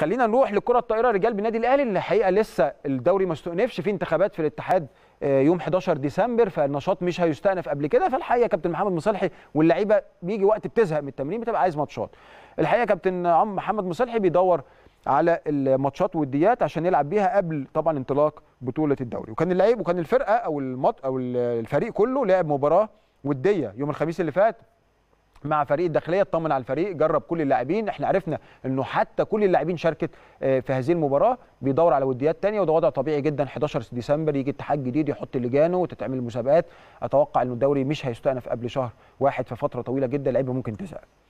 خلينا نروح للكره الطائره رجال بالنادي الاهلي اللي الحقيقه لسه الدوري ما استؤنفش في انتخابات في الاتحاد آه، يوم 11 ديسمبر فالنشاط مش هيستأنف قبل كده فالحقيقه كابتن محمد مصالحي واللعيبه بيجي وقت بتزهق من التمرين بتبقى عايز ماتشات الحقيقه كابتن عم محمد مصالحي بيدور على الماتشات والديات عشان يلعب بيها قبل طبعا انطلاق بطوله الدوري وكان اللعيب وكان الفرقه او المط او الفريق كله لعب مباراه وديه يوم الخميس اللي فات مع فريق الداخليه اطمن على الفريق جرب كل اللاعبين احنا عرفنا انه حتى كل اللاعبين شاركت آه، في هذه المباراه بيدور على وديات تانية وده وضع طبيعي جدا 11 ديسمبر يجي اتحاد جديد يحط لجانه وتتعمل مسابقات اتوقع انه الدوري مش هيستأنف قبل شهر واحد في فتره طويله جدا لعيبه ممكن تزهق